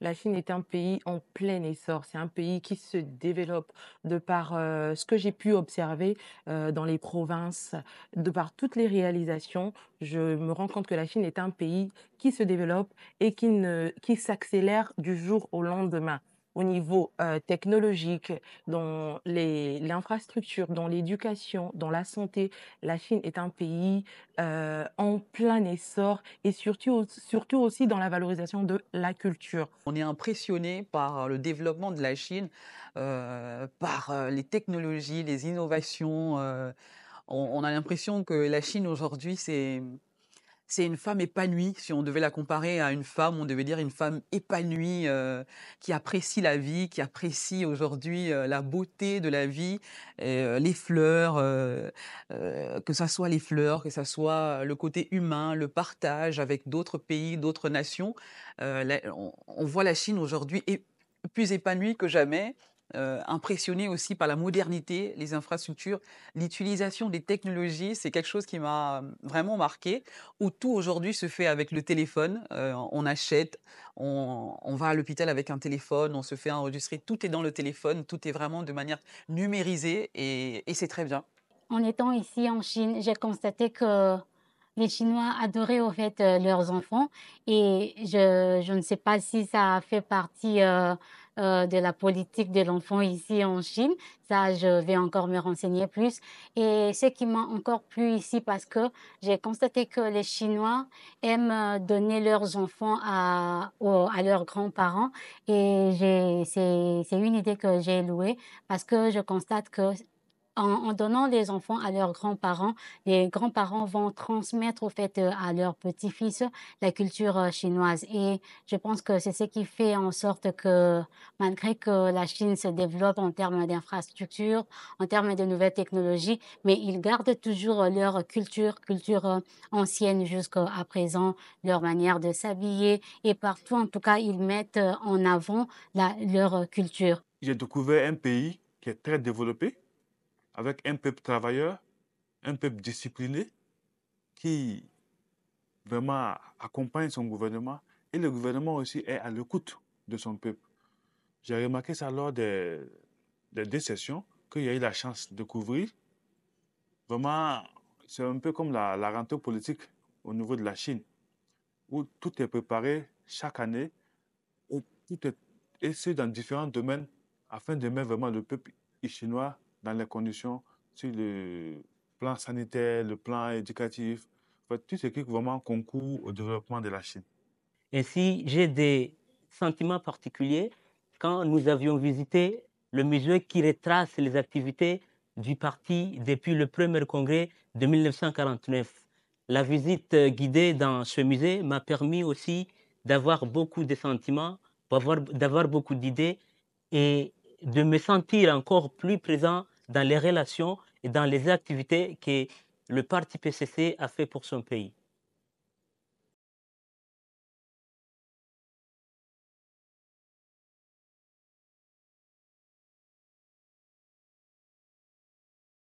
La Chine est un pays en plein essor. C'est un pays qui se développe de par euh, ce que j'ai pu observer euh, dans les provinces, de par toutes les réalisations. Je me rends compte que la Chine est un pays qui se développe et qui, qui s'accélère du jour au lendemain au niveau euh, technologique, dans l'infrastructure, dans l'éducation, dans la santé. La Chine est un pays euh, en plein essor et surtout, surtout aussi dans la valorisation de la culture. On est impressionné par euh, le développement de la Chine, par les technologies, les innovations. on, on a l'impression que la Chine aujourd'hui, c'est c'est une femme épanouie. Si on devait la comparer à une femme, on devait dire une femme épanouie euh, qui apprécie la vie, qui apprécie aujourd'hui euh, la beauté de la vie, euh, les fleurs, que ça soit les fleurs, que ça soit le côté humain, le partage avec d'autres pays, d'autres nations. on, voit la Chine aujourd'hui plus épanouie que jamais euh, impressionné aussi par la modernité, les infrastructures, l'utilisation des technologies. C'est quelque chose qui m'a euh, vraiment marqué, où tout aujourd'hui se fait avec le téléphone. Euh, on achète, on, va à l'hôpital avec un téléphone, on se fait enregistrer, tout est dans le téléphone, tout est vraiment de manière numérisée et, et c'est très bien. En étant ici en Chine, j'ai constaté que les Chinois adoraient en fait euh, leurs enfants et je, je, ne sais pas si ça fait partie euh, euh, de la politique de l'enfant ici en Chine. Ça, je vais encore me renseigner plus. Et ce qui m'a encore plu ici, parce que j'ai constaté que les Chinois aiment donner leurs enfants à, à leurs grands-parents et c'est une idée que j'ai louée parce que je constate que en, donnant les enfants à leurs grands-parents, les grands-parents vont transmettre au fait euh, à leurs petits-fils la culture euh, chinoise. Et je pense que c'est ce qui fait en sorte que malgré que la Chine se développe en termes d'infrastructures, en termes de nouvelles technologies, mais ils gardent toujours leur culture, culture euh, ancienne jusqu'à présent, leur manière de s'habiller et partout, en tout cas, ils mettent en avant leur culture. J'ai découvert un pays qui est très développé, avec un peuple travailleur, un peuple discipliné qui vraiment accompagne son gouvernement et le gouvernement aussi est à l'écoute de son peuple. J'ai remarqué ça lors des, des deux sessions qu'il y a eu la chance de couvrir. Vraiment, c'est un peu comme la, rentrée politique au niveau de la Chine, où tout est préparé chaque année où tout est essayé dans différents domaines afin de mettre vraiment le peuple chinois les conditions sur le plan sanitaire, le plan éducatif, tout ce qui vraiment concourt au développement de la Chine. Ainsi, j'ai des sentiments particuliers quand nous avions visité le musée qui retrace les activités du parti depuis le premier congrès de 1949. La visite guidée dans ce musée m'a permis aussi d'avoir beaucoup de sentiments, d'avoir beaucoup d'idées et de me sentir encore plus présent dans les relations et dans les activités que le parti PCC a fait pour son pays.